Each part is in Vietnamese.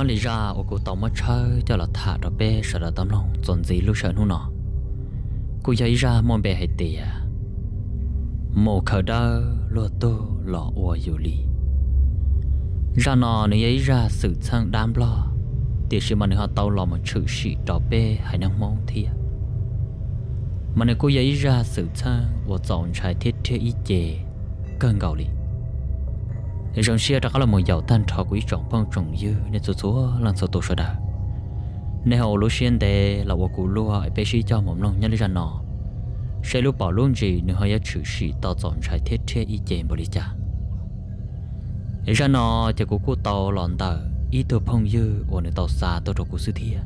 nó lì ra ô cô tàu mất chơi cho là thả đó bé sợ là tấm lòng dọn gì lúc sợ nu nọ cô giấy ra mong bé hay tìa mồ khờ đơ lô tô lọ ua dù lì ra nọ nó giấy ra sự sang đám lo thì sự mà nó tàu lò một chữ sĩ đó bé hay năng mong thiệt. mà nó cô giấy ra sự sang ua dọn trái thiết thiết ý chề cơn gạo lì thì rằng xia đó là một giàu tan trò quý trọng phong trọng dư nên số số lần số tổ số đà nên hầu lúc xuyên đề là một cụ lúa ở bên cho một lòng nhân ra nọ sẽ lúc bảo luôn gì nữa hay chữ sĩ tạo chọn trái thiết thiết ý kiến bởi lý cha nên ra nọ thì cụ cụ tàu lòn tờ ý tổ phong dư ổn tàu xa tổ trò cụ sư thiê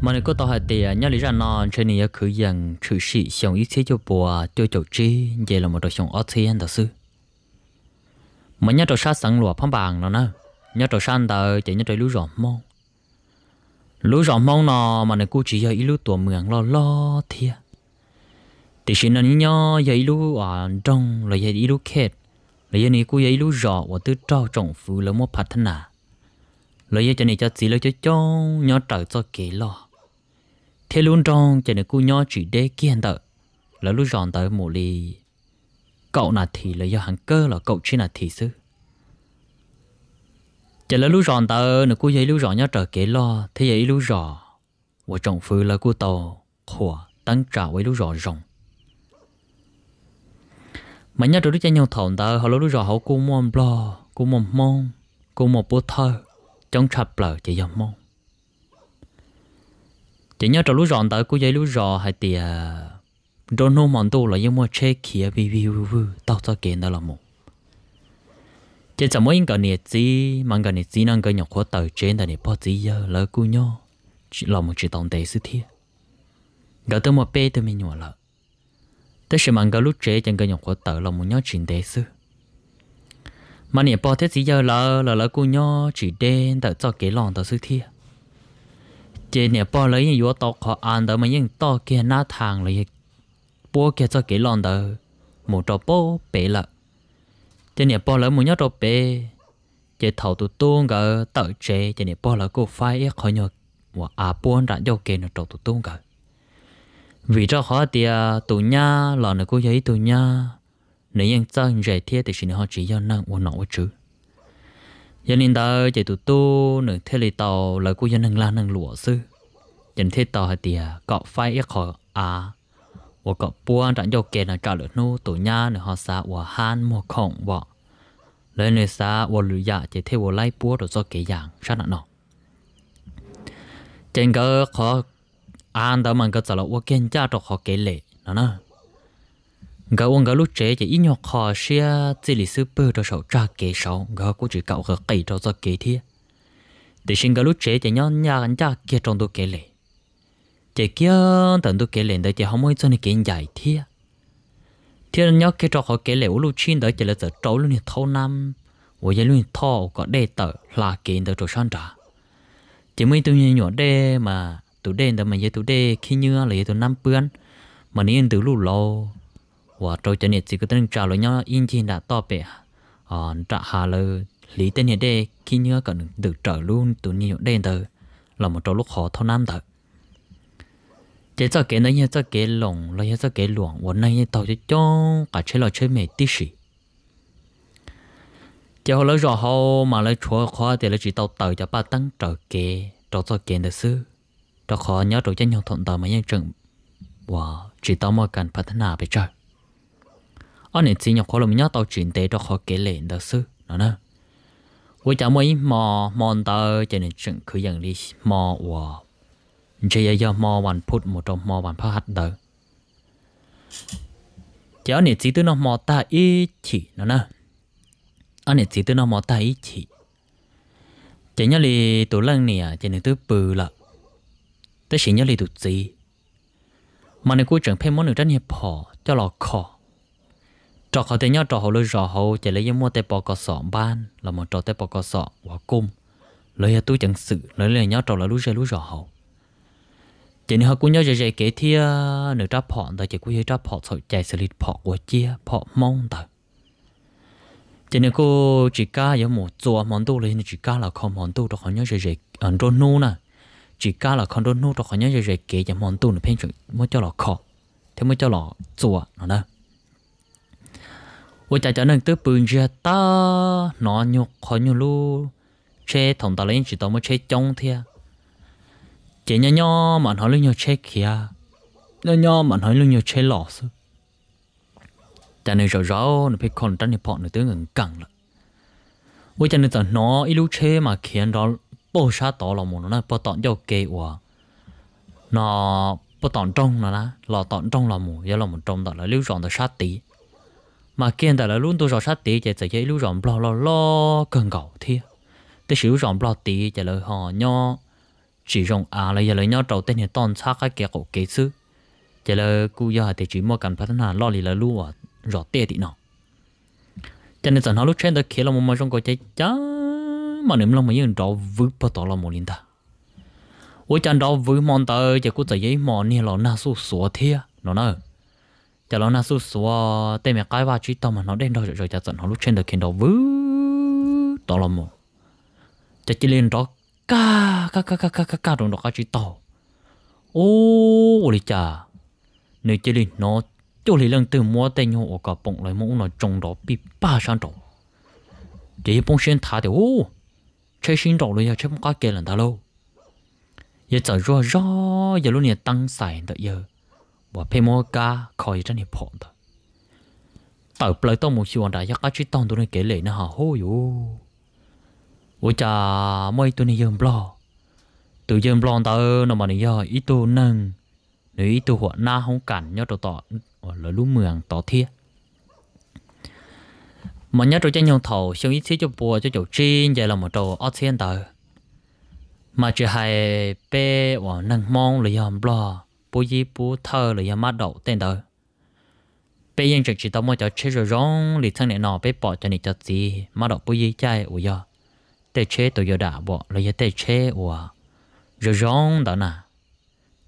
mà nếu có tàu hạt tiền nhớ lý ra nọ trên này cứ rằng chữ sĩ sống ý thế cho bùa cho chậu chi vậy là một đồ sống ở thiên thật sự mà nhớ trò sa sẵn lụa phong bảng nó nè nhớ trò san tờ chỉ nhớ trò lũ rộm mong, lũ rộm mong nó mà này cô chỉ giờ ít lũ tuổi mượn lo lo thiệt. thì xin nó nhớ giờ ít lũ ở trong là giờ ít lũ khét là giờ này cô giờ ít lũ rọ và từ trao trọng phù là mua phát thân à là giờ cho này cho chỉ là cho cho nhớ trở cho kế lo thế luôn trong cho này cô nhớ chỉ để kiên tờ là lũ rộm tờ một lì cậu là thì là do hàng cơ là cậu chỉ là thì sư chỉ là lúc ròn tờ nữa cô giấy lúc ròn nhớ trở kế lo thế vậy lúc ròn và trọng phứ là cô tàu khổ tăng trả với lúc ròn rồng mà nhớ được cho nhau thầu tờ họ lúc ròn họ cô mồm lo cô mồm mông cô một bố thơ trong chập lờ chỉ dòng mông chỉ nhớ trở lúc ròn tờ cô giấy lúc ròn hay tiề đó nó mòn đồ là yêu mua chế kia vi vi vu vu tao cho kiện đó là một chế chả mỗi cái này chỉ mang cái này chỉ năng cái nhọc khó tờ trên là này bao chỉ giờ lỡ cú nhau chỉ là một chỉ tồn tại sự thiệt gỡ tới một bé tới mình nhỏ lỡ. tới sự mang cái lúc chế chẳng cái nhọc khó tờ là một nhau chuyện tế sự mà này bao thế chỉ giờ lỡ lỡ lỡ cú nhau chỉ đen tờ cho kế lòng tờ sự thiệt chế này bao lấy nhiều tao khó ăn tờ mà những tao kia na thang lấy bố kia cho kỹ lon đó một trò bố bể lợ thế này bố lỡ một nhát trò bể chế thầu tụ tuôn gỡ tợ chế thế này bố lỡ cô phai ít khỏi nhờ và à buôn ra dâu kia nó trò tụ tuôn gỡ vì cho khó thì à, tụ nha lọ nó cô giấy tụ nha nếu yên chân rẻ thiết thì xin họ chỉ cho năng của nó chứ giờ nên đó chế tụ tu nửa thế lì tàu lỡ cô dân năng la năng lụa sư dân thế tàu thì tiề à, cọ phai ít khỏi à 我个半咱要给那搞了นู่ตัวญาเนื้อสาว่าหันมัวของบ่เลยเนื้อสาว่าลุยาจะเทวไล่ปัวตัวจะเกี่ยงชนะเนาะเจงก็ขออ่านแต่มันก็จะละว่าเก่งจ้าตัวขอเกลี่ยนะเนาะก็วันก็รู้เจจะอีนยกขอเสียจิลิซื้อเปื้อตัวเสาจ้าเกี่ยเสาก็กูจะเก่าก็เกี่ยตัวจะเกี่ยที่แต่ฉันก็รู้เจจะย้อนยากันจ้าเกี่ยตรงตัวเกลี่ย chị kia tận tôi kể lên đó chị không muốn cho nên kiện giải thiệt thiệt nhớ cái trò họ kể lệ u lu chín đó chị là giờ trâu luôn thâu năm, năm và và giờ luôn thọ là kiện từ chỉ mới mà mà khi lúc lâu, có năm 我一轮套个带到拉近的做上闸，姐妹都认我的嘛，都带的嘛也都带，看你啊，来都南边，嘛你都路路，我做着你这个等查了呢，眼睛 đã to bé à, trả hà lơ, lý tên này đây, khi nhớ còn được trở luôn, tụi nhiều đen tờ, là một trâu lúc khó thâu năm tờ chế cho cái nó nhớ cho cái lồng nó nhớ cho cái luồng vốn này tàu cho cho cả chế là chế mẹ tí sĩ chế họ họ mà lấy chúa khó thì lấy chỉ tàu tàu cho ba tăng trở kế trở cho kế được sư trở khó nhớ trở cho nhau thuận tàu mà nhân chừng và chỉ tàu mà cần phát triển bây giờ anh nên chỉ nhau khó làm nhớ tàu chuyển tế trở khó kế lệ được sư nó nè với chả mấy mò mòn tàu cho nên chừng cứ dạng đi mò và chỉ do mò bàn phút một trong mò bàn phát hạt đời chỉ anh chỉ tư nó mò ta ý chỉ nó nè anh chỉ tư nó mò ta ý chỉ chỉ nhớ li tổ lăng nè chỉ nên tư bự lợ tới chỉ nhớ li tổ gì mà nếu cuối trường phim món được tránh hiệp họ cho lò khó trò khó thế nhớ trò hồ lôi trò hồ chỉ lấy mua tay bỏ cò sọ ban là một trò tay bỏ cò sọ quả cung lấy tu chẳng sự lấy lấy nhớ trò là lúa rơi lúa trò hồ chỉ nếu cũng nhớ dạy kể thì ờ, nửa tráp họ ta chỉ cũng nhớ tráp họ sợi chạy xử lý họ của chia họ mong ta chỉ nếu cô chỉ ca có một chỗ món đồ lên chỉ ca là không món tu, đó không nhớ dạy ăn đồ nô nè chỉ ca là không đồ nô đó họ nhớ dạy kể cho món tu đồ nó 偏 chuyện mới cho là khó thế mới cho là chỗ nó đó ủa chả chả nên tới bưng ra ta nó nhục khó nhục lu chế thằng ta lên chỉ tao mới chế chống thiệt chỉ nhỏ nhỏ mà nói lên nhau chết kìa nhỏ nhỏ mà nói lên nhau chết lọ sư cho nên rõ, rồi nó phải còn trong hiệp hội nó tới gần cẳng lại với cho nên là nó ít lúc chế mà khiến đó bố sa tỏ là một nó bố tỏ cho kê của nó bố tỏ trong nó là lọ tỏ trong là một giờ là một trong đó là lưu chọn là sát tí mà khiến đó là luôn tôi rồi sát tí chạy chỉ chạy lưu chọn lo lo lo cần cầu thiệt tới sử rộng lo tí chạy là họ nhau chỉ dùng à là giờ lấy nhau trâu tên hệ tôn xác cái kia cổ kế sư giờ là cú giờ thì chỉ mua cần phải thân hà lo lì là lu à rõ tê thì nó cho nên rằng họ lúc trên đó kia là một mà trong cổ chạy chá mà nếu lòng mà yên đó vứt bắt đó là một linh ta ôi chẳng đó vứt mòn tờ chỉ cú giấy mòn này là na su sủa thia nó nè, giờ nó na su sủa tên mẹ cái ba chỉ tao mà nó đen đâu rồi rồi chả rằng họ lúc trên đó kia đó vứt đó là một chả chỉ lên đó ca ca ca ca ca ca ca rồi nó ca tàu ô lì chà nếu chỉ lì nó chỗ lì lần từ mua tay nhau ở cả lại muốn nó trồng đó bị ba sáng trồng chỉ bông sen thả thì ô chơi xin trồng rồi chơi một cái kia là ta giờ trở ra ra giờ luôn này tăng xài đợi giờ và phải mua cá khỏi ra này bỏ đó tàu lại tao một xíu anh đã dắt cái chỉ tao tôi kể lệ nó hà hô 我家妹ตัวนี้ยืมปลอตัวยืมปลอตาเออนมันย่ออีตัวหนึ่งหรืออีตัวหัวหน้าห้องกันย่อตัวต่อหรือลูกเมืองต่อเทียมันย่อตัวจะยงเถาเชียงอีที่จะปัวจะจบจีนใจเราหมดตัวอ้อเทียนตามาจะให้เป้ว่านั่งมองหรือยอมปลอปุยปุเธอหรือยามาดอกเต้นเตอเป้ยังจะจีตอมว่าจะเชื่อร้องหรือทั้งเนี่ยนอเป้ปอจะนี่จะจีมาดอกปุยใจอุยอ tê chế tôi giờ đã bỏ rồi giờ tê chế ủa rồi rong đó nè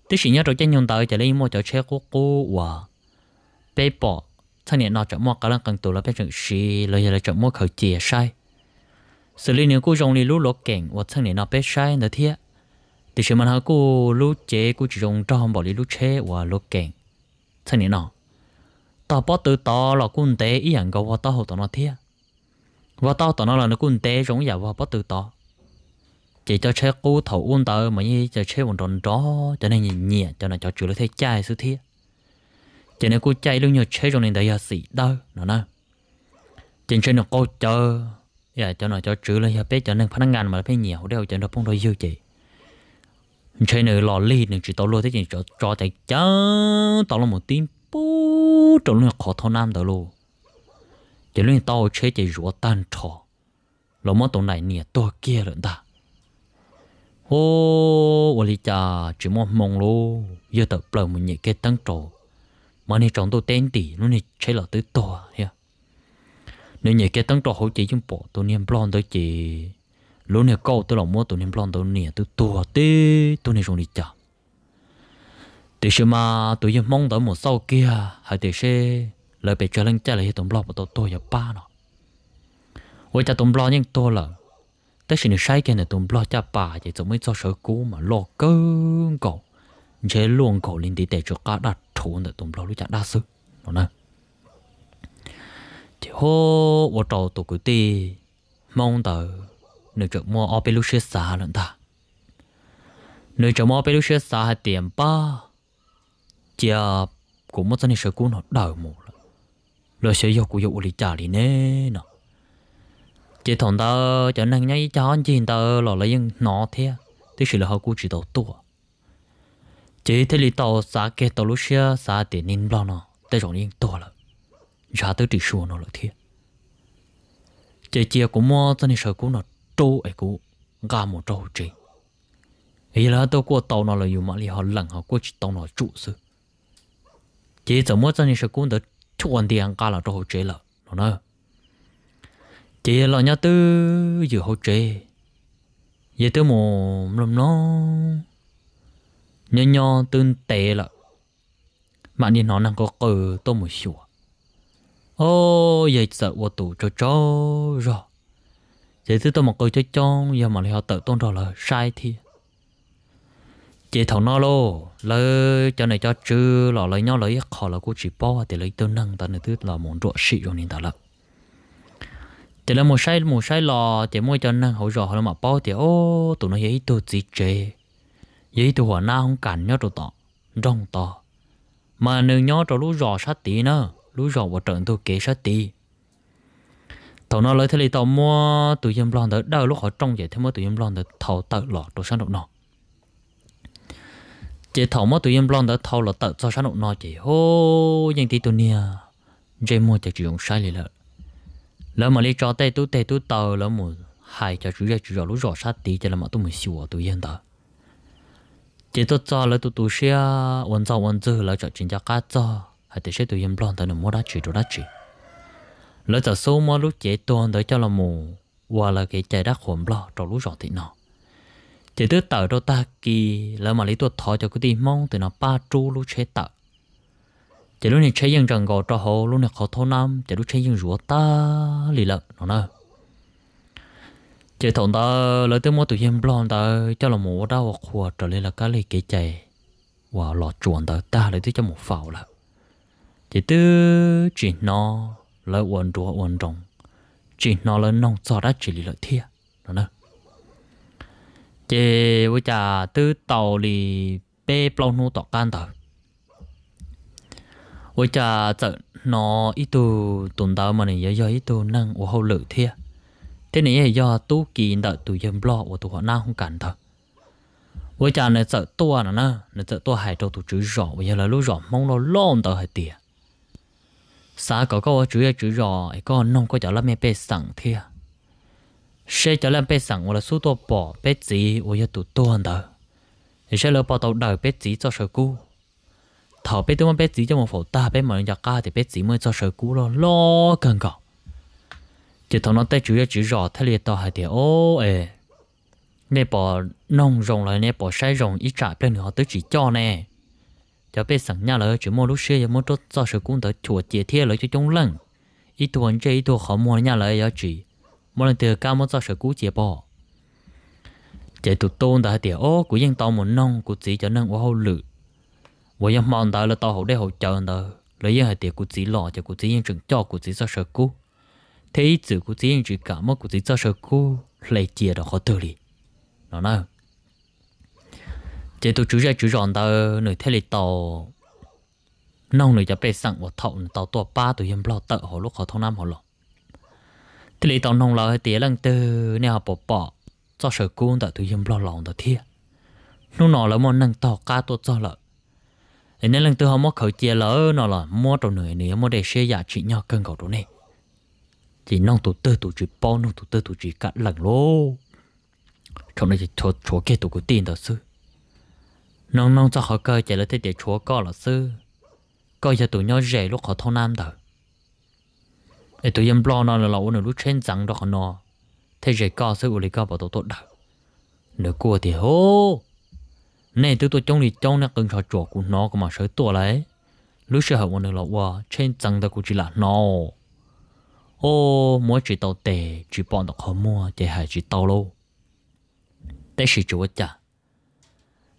tức chỉ nhớ rồi chân nhung tới chỉ lấy mua cho chế của cô ủa bé bỏ thanh niên nó chọn mua cả lần cần tụ là bé chọn xì rồi giờ là chọn mua khẩu chìa sai xử lý những cô rong đi lú lỗ kẹn và thanh niên nó bé sai nữa thiệt thì xem mình hỏi cô lú chế cô chỉ rong cho bỏ đi lú chế và lỗ kẹn thanh niên nó ta bỏ từ to là quân thế ý hẳn câu và tao hậu tao nó thiệt và tao tao nó là nó cũng té giống giả và bắt từ tao chỉ cho chế cú thủ uốn tờ mà như cho chế một đòn đó cho nên nhẹ nhẹ cho nên cho chủ lấy thấy chai sự thiết, cho nên cú chai luôn nhiều chơi trong nền đại gia sĩ đâu nó nè trên trên nó cô chờ giờ cho nó cho chữ lấy hợp bé cho nên phát ngàn mà phải nhiều đeo cho nó phong đôi dư chị trên này lò ly nên chỉ tao luôn thấy chỉ cho cho chạy chớ tao là một tiếng bú trong nó khó thôn nam tao luôn chỉ lúc tao chế chỉ rửa tan trò lỗ mất tổ này nè to kia rồi ta ô ô lì cha chỉ mong mong lô giờ tập bờ mình nhảy cái tăng trò mà nè trong tôi tên tỷ nó nè chế là tới to nha. nếu nhảy cái tăng trò hỗ chỉ chúng bỏ tôi niệm blon tới chỉ lúc nè câu tôi lỗ mất tôi niệm blon tôi nè tôi to tê tôi nè trong lì cha thì mà tôi mong tới một sau kia hay thế lời bị cho lên cha là tổng blog mà tôi tôi giờ ba nó ôi cha tổng blog nhưng tôi là tới sự sai cái này tổng blog cha ba, chỉ tổng mới cho sở cũ mà lo cơn cổ chế luôn cổ linh đi để cho cá đặt thủ để tổng blog lúc cha đa sư nó nè chỉ hô ô trâu tụ cứ ti mong tờ nếu chợ mua ở bên lúc xe xa lần ta nếu chợ mua ở bên lúc xe xa hai tiền ba chia cũng mất chân thì sở cũ nó đỡ một lo sẽ do của của lý trả lý nè nó chỉ thằng ta trở nên nhớ cho anh chị ta lo lấy những nó thế thì sự là họ cũng chỉ đầu tua chỉ thấy lý tàu xã kế tàu lúc xưa xã tiền nên lo nó tới rồi nên tua rồi ra tới chỉ xua nó là thế chỉ chia cũng mua cho nên sợ cũng nó trâu ấy cũng gà một trâu chỉ ý là tôi qua tàu nó là dùng mà lý họ lần họ qua chỉ tàu nó trụ sự chỉ giờ mua cho nên sợ cũng được chuan tiền cả là cho hồ chế là nó nè chế là nhà tư dự hồ chế giờ tư mồ lầm nó nhỏ nhỏ tư tệ là mà nên nó năng có cờ tôi một xùa ô giờ sợ vô tủ cho cho rồi giờ tư tôi một cờ cho cho giờ mà lại họ tự tôn rồi là sai thiệt chế thầu nó lô lỡ cho này cho chứ lò lấy nhau lấy khó là cô chỉ bỏ à, thì lấy tôi nâng ta này thứ là muốn ruột sĩ cho nên ta lập chỉ là một sai một sai lò chỉ mua cho năng hậu rồi mà bỏ thì ô tụi nó giấy tụi gì chế giấy tụi họ na không cản nhau tụi tọ rong tọ mà nương nhau tụi lú rò sát tí nữa lú rò vào trận tôi kế sát tí thầu nó lấy thế này tao mua tụi em lon được, đâu lúc họ trong vậy thế mới tụi em lon được thầu tự lò tụi sáng được nọ chế thầu mà tụi em blon đã thầu là tự do sáng nộ nói chị hô nhưng thì tụi nia chế mua cho chủ dụng sai lì lợ lỡ mà lấy cho tê tụi tê tụi tàu lỡ mà hai cho chủ ra chủ rõ lúc rõ sát tí cho là mà tụi mình siêu ở tụi em đó chế tôi cho lỡ tụi tụi xe ổn cho ổn dư lỡ cho chính cho cá cho hay thì sẽ tụi em blon tới nó mua đá chỉ đồ đá chỉ lỡ cho số mà lúc chế toàn tới cho là mù hoặc là cái chạy đá khổm lo trong lúc rõ thì nào chỉ thứ tờ đô ta kỳ là mà lấy tuột thọ cho cái tiền mong thì nó ba chú lúc chế tờ chỉ lúc này chế dân trần gò cho hồ lúc này khó thô nam chỉ lúc chế dân rủa ta lì lợn nó nè chỉ thằng ta lấy tới mua từ dân blon ta cho là mua đau hoặc khua trở lên là cái lấy cái chạy và lọ chuồn ta ta lấy tới cho một phào là chỉ tư chỉ nó lấy quần rủa quần rồng chỉ nó lấy nông cho đã chỉ lì lợn thiệt nó nè chế với cha tư tàu lì bê plong nu tọt can tàu với cha chợ nó ít tu tuần tàu mà này giờ ít tu nâng ô hậu lự thia thế này giờ tu kỳ đợi tu yếm lo ô tu họ na không cản thở với cha này chợ tua nữa nè này chợ tua hải châu tu chữ rõ bây giờ là lúc rõ mong nó lon tàu hải tiệt sao có có chữ chữ rõ có nông có chợ là mẹ bê sẵn thia sẽ cho lên bé sẵn hoặc là số tổ bỏ bé chỉ hoặc là tụ tuần đó thì sẽ lỡ bỏ tàu đời bé chỉ cho sợ cú thảo bé tôi bé chỉ cho một phổ ta bé mở nhà ca thì bé chỉ mới cho sợ cú lo lo cần cọ chỉ thằng nó tay chủ yếu chỉ rõ thay liệt tàu hai thì ô ê nè bỏ nông rồng lại nè bỏ sai rồng ít trả bên họ tới chỉ cho nè cho bé sẵn nhà lỡ chỉ mua lúc xưa mua cho cho sợ cú tới chùa chia thiê lỡ cho chống lưng ít tuần chơi ít tuần họ mua nhà lỡ giờ chỉ mỗi lần từ cao một giờ sở cũ chia bỏ chế tụ tôn đã tiệt ô của dân tàu một nông của chỉ cho nông ô hậu lự và dân mòn đã là tàu hậu để hậu chờ đó lấy dân hệ tiệt của chỉ lọ cho của chỉ dân trường cho của chỉ do sở cũ, thế ý chữ của chỉ dân chỉ cả mất của chỉ do sở cũ lấy chia đó khó từ lý nó nói chế tụ chú ra chú rọn đó nửa thế lý tàu nông nửa cho bê sẵn một thọ tàu tua ba tụi em lo tợ họ lúc họ thông nam họ lọ thì lấy tàu nông là tía lần từ nè họ bỏ bỏ cho sở cuốn đã tụi yếm lo lòng đó thiệt nó nọ là món năng tàu cá tôi cho lợ nên lần từ họ mất khởi chia lỡ nó là mua đồ nửa nửa mua để xe giả chị nhau cơn cầu đồ này chỉ nông tụi tư tụi chị bao nông tụi tư tụi chị cắt lần lô trong này chỉ chúa chúa kia tụi cứ tin đó sư nông nông cho họ cơ chạy là thế để chúa có là sư coi giờ tụi nhau rẻ lúc họ thâu nam đời ấy tụi em lo nó là lâu nữa lúc trên răng đó nó thế rồi có sự lý có bảo tổ tốt đạo nửa cua thì hô nên tụi tôi trông thì trông nó cần trò chuột của nó cũng mà sửa tổ lấy lúc sợ hậu nữa là qua trên răng đó cũng chỉ là nó ô mỗi chỉ tàu tệ chỉ bọn tàu khó mua chỉ hải chỉ tàu lâu tế sĩ chúa cha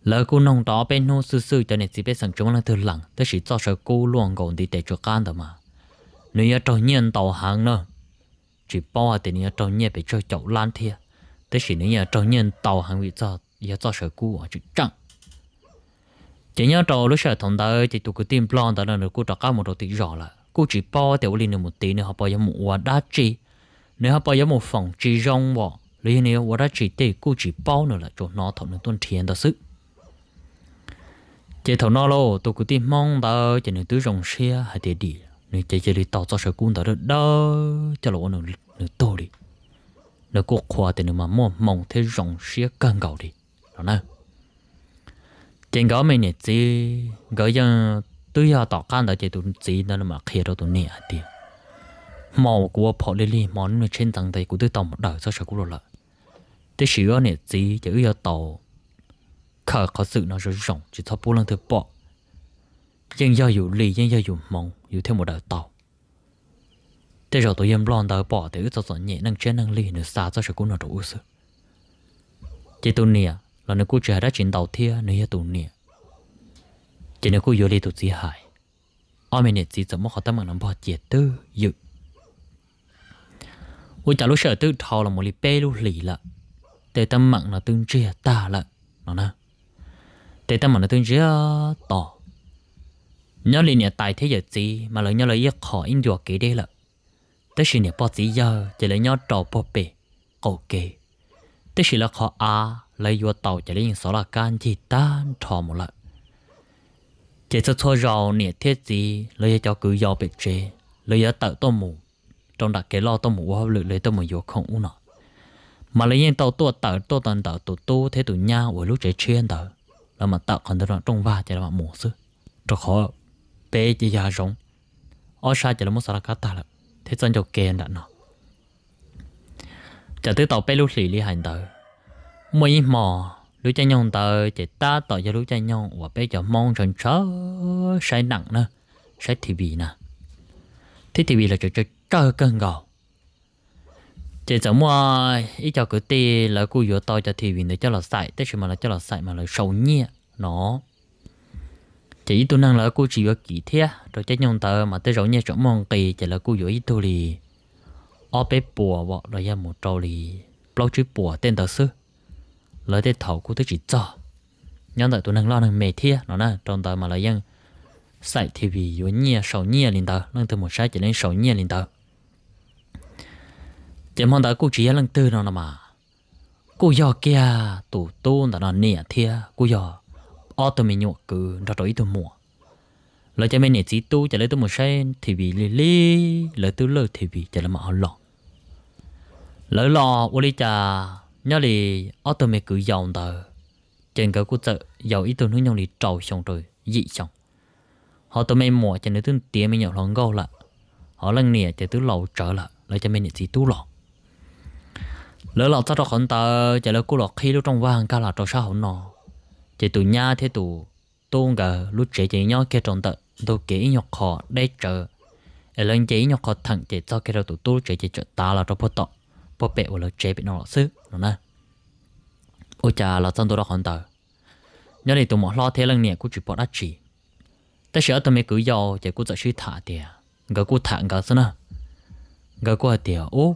lời cô nông đó bên nô sư sư cho nên chỉ biết rằng chúng nó thừa lặng tế sĩ cho sợ cô luôn gồm đi để cho can đó mà nếu như trâu nhiên tàu hàng nữa chỉ bao à, thì nếu trâu nhiên bị cho chậu lan thiệt, thế chỉ nếu như trâu nhiên tàu hàng bị cho giờ cho sở cũ ở chữ chỉ nhớ trâu lúc sở thằng thì tôi cứ cái tim plon là nó cô trọ cá một đầu tí rõ là cô chỉ bao à, thì uli một tí nữa họ bao giống một quả đá chi nếu họ bao giống một phòng chi rong bỏ lấy nếu quả đá chi thì cô chỉ bao nữa là chỗ nó thằng nó tuân thiên ta sự. chỉ thằng nó lo tôi cứ tim mong ta chỉ nên tứ rong xe hay để đi nên chỉ chỉ đi tạo cho sự cũng đã đó đó cho là nó nó to đi nó có khoa thì nó mà mong mong thế rộng sẽ căng gạo đi đó nè trên gõ mình nhỉ chỉ gõ rằng tôi giờ tạo căn đã chạy tụi chỉ nó mà khi đó tụi nè đi màu của họ lê lê món nó trên tầng tay của tôi tạo một đời cho sợ cũng rồi là thế sửa nhỉ chỉ chữ giờ tạo khởi có sự nó rộng chỉ thọ bố lần thứ bỏ dù dù dù lì theo một đời tàu. Thế rồi tôi em loan đời bỏ tới cho dọn nhẹ năng chế năng lì nữa xa cho sự cũng nó đủ sự. Chỉ tụi nè là nó cứ chờ đã chuyển tàu thia nữa ya tụi nè. Chỉ nó cứ vô lì tụi gì hại. Ở mình nè chỉ cho mất họ tâm nó bỏ chết tư dự. Ôi chả lúc sợ tư thò là một lì bê lúc lì lạ. Thế tâm mạng là tương chia ta lạ. Nó nè. Thế tâm mạng là tương chia ờ, tỏ nhớ liền nhà tài thế giờ gì mà lời nhớ lời giấc khó in dùa kỹ đây là tới khi nhà bỏ gì giờ chỉ lấy nhớ trò bỏ bể cầu kề tới khi là khó à lấy dùa tàu chỉ lấy những số là can chỉ tan trò một lần chỉ cho cho rau nè thế gì lấy cho cứ giàu bị chế lấy tớ tự tôm mù trong đặc cái lo tôm mù hoa lự lấy tôm mù vô không u nọ mà lấy những tàu tua tớ tua tần tớ tụ tu thế tụ nhau ở lúc chế chuyên tớ là mà tớ còn được trong va chỉ là mà mù sư cho khó bé chỉ già rộng ở xa chỉ là một sao cả ta là thế chân cho kèn đã nó chỉ tới tàu bé lúc lì lì hành tờ mấy mò lúc chơi nhông tờ chỉ ta tỏ cho lúc chơi nhông và bé cho mong trần chớ sai nặng nữa sai thì bị nè thế thì bị là chơi chơi chơi cơn gò chỉ giống mua ý cho cứ tê là cú vô to cho thì vì nó cho là sai, tức là mà là cho là sai mà là sầu nhẹ nó chỉ tôi năng là cô chỉ có kỹ thế rồi chắc nhung tờ mà tới rồi nhé chỗ mong kỳ chỉ là cô dối tu đi, ở bé bùa vợ rồi ra một trâu đi, bao chữ bùa tên tờ sư lời tên thầu cô tới chỉ cho nhân tờ tôi năng lo năng mệt thế nó nè trong tờ mà lại dân sai TV vì dối nhẹ sầu nhẹ liền tờ năng từ một sai chỉ lên sầu nhẹ liền tờ chỉ mong tờ cô chỉ là lần tư nó mà cô giờ kia tụ tu là nó nhẹ thế cô giờ ô tô mình nhộn cứ đó rồi tôi mua lời cho mình nhảy chỉ tu trả lời tôi một sen thì bị lì lì lời tôi lời thì bị trả lời mà họ lọ lời lọ ô li cha nhớ lì ô tô mình cứ giàu tờ trên cái cuộc chợ giàu ít tôi nói nhau lì trầu xong rồi dị xong họ tôi mình mua cho nên tôi tiền mình nhậu lòng gâu lại họ lần nè cho tôi lầu trở lại lời cho mình nhảy chỉ tu lọ lỡ lọ tao cho con tờ trả lời cô lọ khi lúc trong vang, ca là trò sao hổng nọ chị tụ nhà thế tụ tôn gờ lúc trẻ chế nhau kia trong tận tụ kế nhau khó đây chờ ở lần chế nhau khó thẳng chế cho kia tụ tu trẻ chế cho ta là trong phật tọ bộ bẹ của lời trẻ bị nó sư nó nè ôi cha là dân tôi đã hoàn tờ nhớ này tụ mỏ lo thế lần nè cũng chỉ bỏ đã chỉ ta sợ tụi mày cứ giàu chỉ cũng sợ suy thả tiền gờ cũng thẳng gờ xí nè gờ cũng tiền ô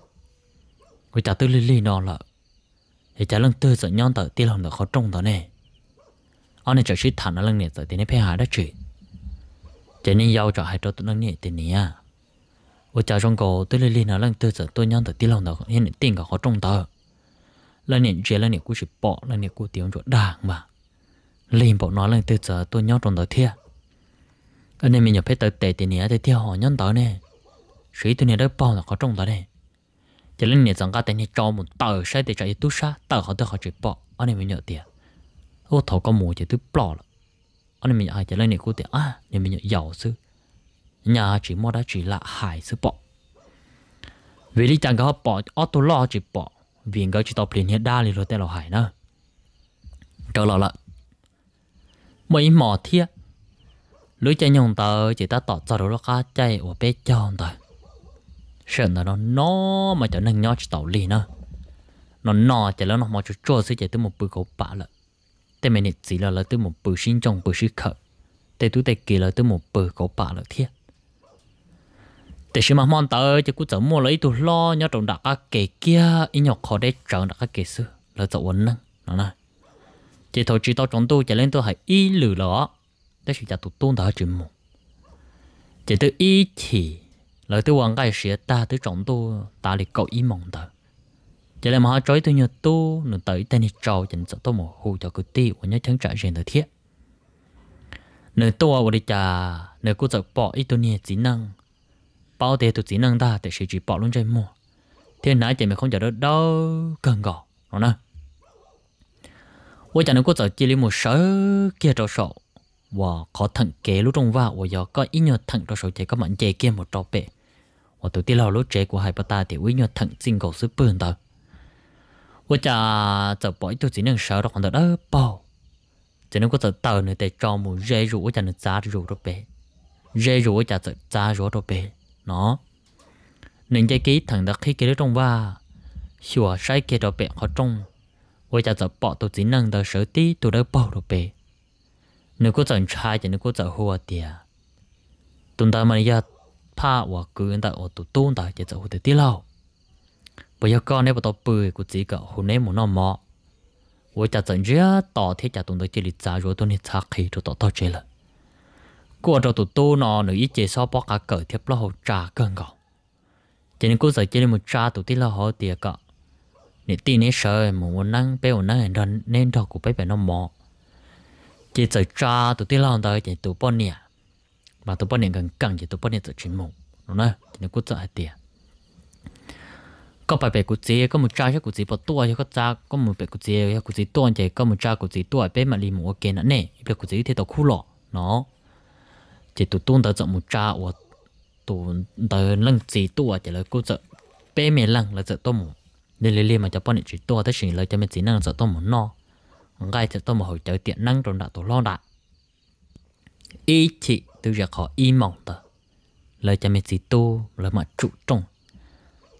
ôi cha tôi lì lì nó là thì cha lần tư sợ nhon tờ tiền lòng được khó trông tờ này anh chỉ chỉ thản ở lần này rồi thì nó phải hạ đất chứ cho nên giàu cho hai đứa tụi nó này thì à. nè ở chợ trong cổ tôi lấy lên ở lần tôi giờ tôi nhắn tới tí lòng đó hiện tiền cả khó trông tờ lần này chỉ lần này cũng chỉ bỏ lần này cũng tiếng chỗ đàng mà lên bỏ nó lần tôi giờ tôi nhắn trong tờ thiệt anh em mình nhập hết tờ tệ thì nè thì theo họ nhắn tới nè sĩ tôi nè đó bỏ là khó trông tờ này cho nên nè rằng cái tên này cho một tờ sai thì chạy tu sa tờ họ tôi họ chỉ bỏ anh em mình nhớ tiền ô thầu có mù chỉ tôi bỏ là anh mình ai chỉ lên này cô tiệt à nên mình giàu sư nhà chỉ mua đã chỉ là hải sư bỏ vì đi chẳng có bỏ ô tô lo chỉ bỏ vì cái chỉ tập liền hết đa liền rồi tao là hải nữa trở lại là mấy mỏ thiệt lưới chạy nhông tờ chỉ ta tỏ cho đồ cá chạy ở bên trong tờ sợ là nó nó mà trở nên nhỏ chỉ tàu liền nó. nó nọ chỉ là nó mà chỉ cho sự chạy tới một bữa cổ bả lận mình chỉ là là từ một bự sinh trong bự sinh khởi tại tôi tại kia là từ một bự cổ bà là thiết tại sao mà mong tới cho cũng chẳng mua lấy tôi lo nhớ trong đặc cái kề kia ý nhọc khó để chẳng đặt cái kề xưa là dậu ấn năng nó này chỉ thôi chỉ tao trong tôi chỉ lên tôi hay ý lử lọ để sự chặt tụt tôn đã chuyển một chỉ tôi ý chỉ lời tôi quan cái sự ta tới trong tôi ta lại có ý mong tới chỉ là mà họ trói tôi nhờ tu nó tới tên đi trâu chẳng sợ tôi một hù cho cứ ti của nhớ chẳng trả rèn tới thiết nơi tôi của đi cha nơi cô sợ bỏ ít tôi nhẹ chỉ năng bao tiền tôi chỉ năng ta để sử dụng bỏ luôn chơi mua thế nãy chị mày không chờ đó đâu cần gò nó nè với cha nó cô sợ chỉ lấy một sớ kia trâu sổ và có thằng kế lúc trong vào và giờ có ít nhờ thằng trâu sổ chỉ có mạnh chế kia một trâu bể và tôi tin là lúc chế của hai bà ta thì ít nhờ thằng xin cầu sư bươn tao 我 cha giờ bỏ tôi chỉ nên sợ đó còn đỡ bao chỉ nên có giờ tờ nữa để cho một rễ rủ cho nó giá rủ đó bé rễ rủ cho giờ giá rủ đó bé nó nên cái ký thằng đặc khi cái đó trong va sửa sai cái đó bé họ trong tôi cha giờ bỏ tôi chỉ nên đỡ sợ tí tôi đỡ bao đó bé nếu có giờ trai thì nếu có giờ hoa tiệt tụi ta mà giờ pa hoặc cứ người ở tụi tụi ta chỉ giờ hoa tiệt lâu bây giờ con này bắt đầu bự của chỉ cả hôm nay muốn nó mò với cha tận chưa tỏ thế cha tụng tới chỉ lịch cha rồi tôi nên cha tôi tỏ tỏ chơi là cô cho tôi nó nữa ít chế so bỏ cả cởi thiếp lo hậu trà cơn gọ cho nên cô giờ chơi một trà tụi tôi lo hậu tiệc cả nên tin nên sợ muốn năng bé muốn năng nên nên đó của bé bé nó mò chỉ giờ trà tụi tôi lo tới chỉ tụi bọn nè mà tụi bọn nè gần gần chỉ tụi bọn nè tụi chuyện mù đúng không cho nên cô sợ ก็ไปเป็กูเจก็มึงจ้าแค่กูเจปตัวแค่ก็จ้าก็มึงเป็กูเจแค่กูเจตัวใจก็มึงจ้ากูเจตัวเป็มาลีหมูเกณฑ์นั่นเองเป็กูเจที่ตัวคู่หล่อเนาะเจตุตุ้นตัวจะมึงจ้าว่าตัวเดินลังจีตัวเจแล้วกูจะเป็เมลังแล้วจะตัวมึงเรื่อยๆมันจะป้อนอีกตัวแต่สิ่งเลยจะไม่จีนั่งจะตัวมึงเนาะง่ายจะตัวมึงหัวใจเตี้ยนั่งตรงดักตัวล้อดักอีจีตัวจะขออีมองตัวเลยจะไม่จีตัวเลยมาจุดตรง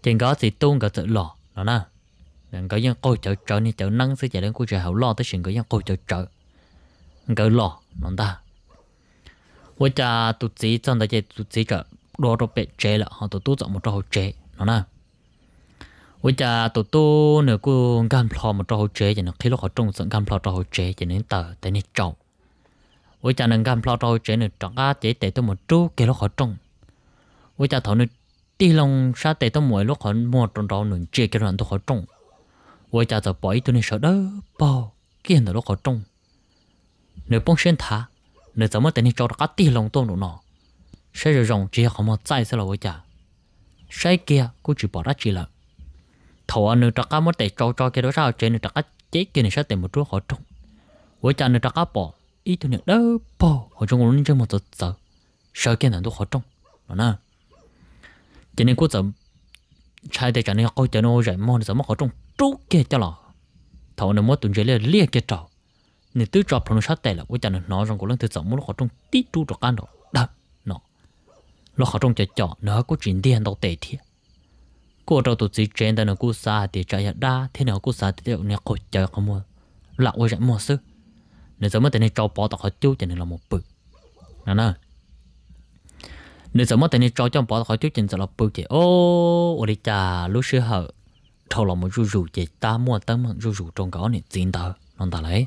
chừng có thì tung cả tự lò nó nè đừng có những câu chở chở như chở nắng sẽ chạy đến cô chở hậu lo tới chuyện có những câu chở chở cái lò nó ta với cha tụt chỉ trong đó chạy tụt chỉ chở đồ đồ bẹt chế là họ tụt tụt chọn một trò chế nó nè với cha tụt tụt nửa cô gan lò một trò chế cho nên khi lúc họ trông sự gam lò trò chế cho nên tờ tới nên trồng với cha nên gam lò trò chế nên trồng á chế tới tôi một chút kia lúc họ trung. với cha thọ nên ตีลงชาเตต้องมวยลูกขอนมัวตรงเราหนึ่งเจียกันรันตัวขอจง我家在白头的小豆包，见到了好重。你帮先他，你怎么等你找到个地龙洞了呢？谁就让这些好么再次来我家，谁家估计把他去了。头啊，你这个么得找找给多少钱？你这个这给你啥得么多好重？我家你这个包，一头你豆包，好重我认真么走走，谁见难都好重，哪能？cho nên cô chấm trái để cho nên coi cho nó rồi mòn chấm mất ở trong trú kia cho lọ thầu nó mất tuần dưới là lia kia trò, nên tứ trào nó sát tay là với cho nên nó rằng cổ lưng từ chấm muốn ở trong tít trú trọ can đó đó nó nó ở trong chơi trò nó có chuyện điên đâu tệ thiệt cô đâu tụt chỉ trên đó nó cô xa thì trái đa thế nào cô xa thì nó cô chơi không mua lạc với rồi mua sức nên giờ mới tên này trâu bỏ tao khỏi chú cho nên là một bự nè nè nếu sớm mất tên cho trong bỏ khỏi trước trình giờ là bự chị ô ô đi cha lúc xưa hở thâu lòng một ru ru chị ta mua tấm ru ru trong gõ này tiền tờ non tờ lấy